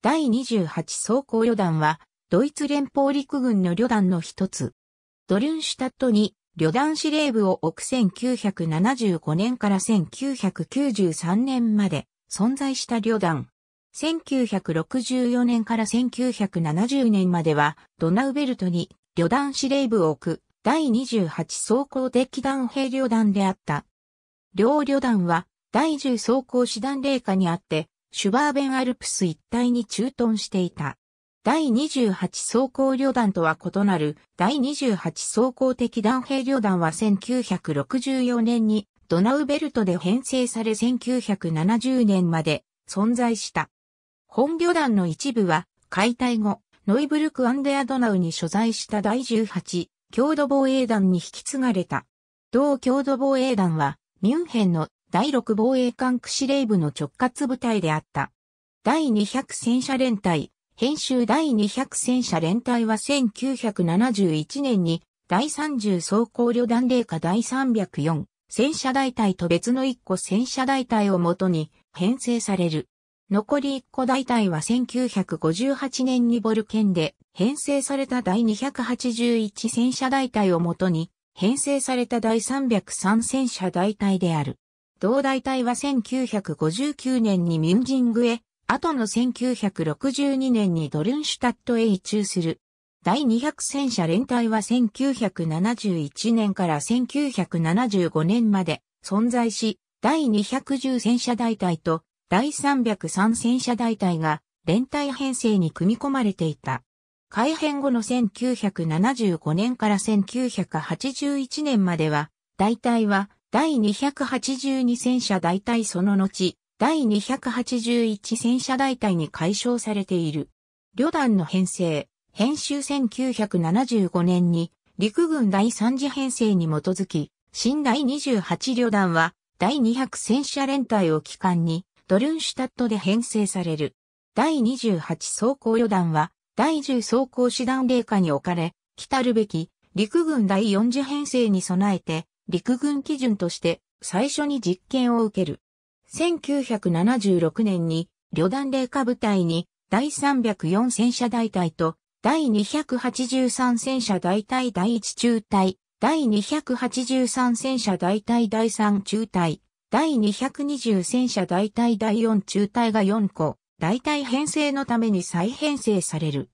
第28装甲旅団は、ドイツ連邦陸軍の旅団の一つ。ドリュンシュタットに旅団司令部を置く1975年から1993年まで存在した旅団。1964年から1970年まではドナウベルトに旅団司令部を置く第28装甲敵団兵旅団であった。両旅団は第10装甲師団令下にあってシュバーベンアルプス一帯に駐屯していた。第28装甲旅団とは異なる第28装甲的弾兵旅団は1964年にドナウベルトで編成され1970年まで存在した。本旅団の一部は解体後、ノイブルクアンデアドナウに所在した第18強度防衛団に引き継がれた。同強度防衛団はミュンヘンの第6防衛艦区司令部の直轄部隊であった。第200戦車連隊、編集第200戦車連隊は1971年に第30装甲旅団令下第304戦車大隊と別の1個戦車大隊をもとに編成される。残り1個大隊は1958年にボルケンで編成された第281戦車大隊をもとに編成された第303戦車大隊である。同大隊は1959年にミュンジングへ、後の1962年にドルンシュタットへ移駐する。第200戦車連隊は1971年から1975年まで存在し、第210戦車大隊と第303戦車大隊が連隊編成に組み込まれていた。改編後の1975年から1981年までは、大隊は第282戦車大隊その後、第281戦車大隊に解消されている。旅団の編成、編集1975年に陸軍第3次編成に基づき、新第28旅団は第200戦車連隊を機関にドルンシュタットで編成される。第28装甲旅団は第10装甲師団霊下に置かれ、来たるべき陸軍第4次編成に備えて陸軍基準として最初に実験を受ける。1976年に旅団霊下部隊に第304戦車大隊と第283戦車大隊第1中隊、第283戦車大隊第3中隊、第220戦車大隊第4中隊が4個、大隊編成のために再編成される。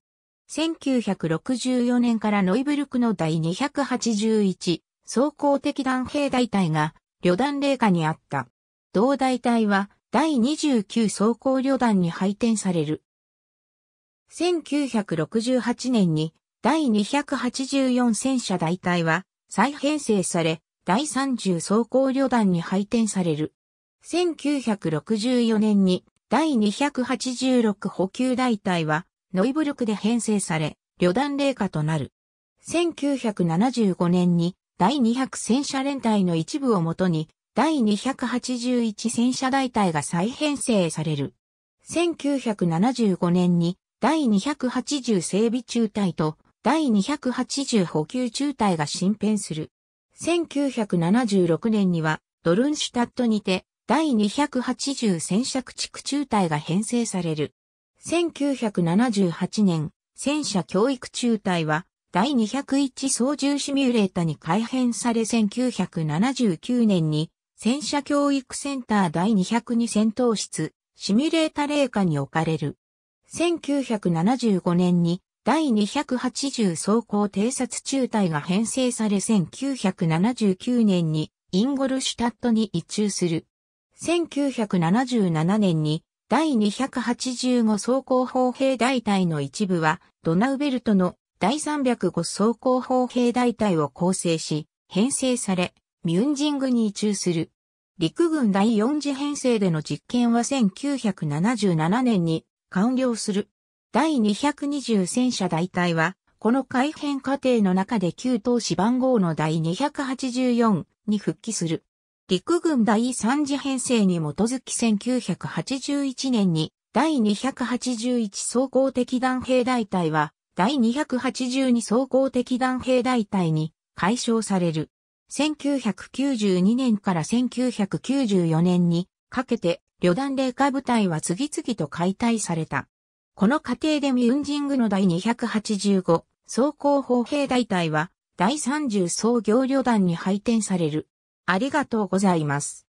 1964年からノイブルクの第281、装甲的弾兵大隊が旅団霊下にあった。同大隊は第29装甲旅団に配点される。1968年に第284戦車大隊は再編成され、第30装甲旅団に配点される。1964年に第286補給大隊はノイブルクで編成され、旅団霊下となる。1975年に第200戦車連隊の一部をもとに、第281戦車大隊が再編成される。1975年に第280整備中隊と第280補給中隊が新編する。1976年にはドルンシュタットにて第280戦車駆逐中隊が編成される。1978年戦車教育中隊は第201操縦シミュレータに改編され1979年に戦車教育センター第202戦闘室、シミュレータ霊下に置かれる。1975年に第280装甲偵察中隊が編成され1979年にインゴルシュタットに移駐する。1977年に第285装甲砲兵大隊の一部はドナウベルトの第305装甲砲兵大隊を構成し、編成され、ミュンジングに移駐する。陸軍第4次編成での実験は1977年に完了する。第220戦車大隊は、この改編過程の中で旧投資番号の第284に復帰する。陸軍第3次編成に基づき1981年に第281総合的弾兵大隊は第282総合的弾兵大隊に解消される。1992年から1994年にかけて旅団霊下部隊は次々と解体された。この過程でミュンジングの第285総合砲兵大隊は第30総行旅団に配転される。ありがとうございます。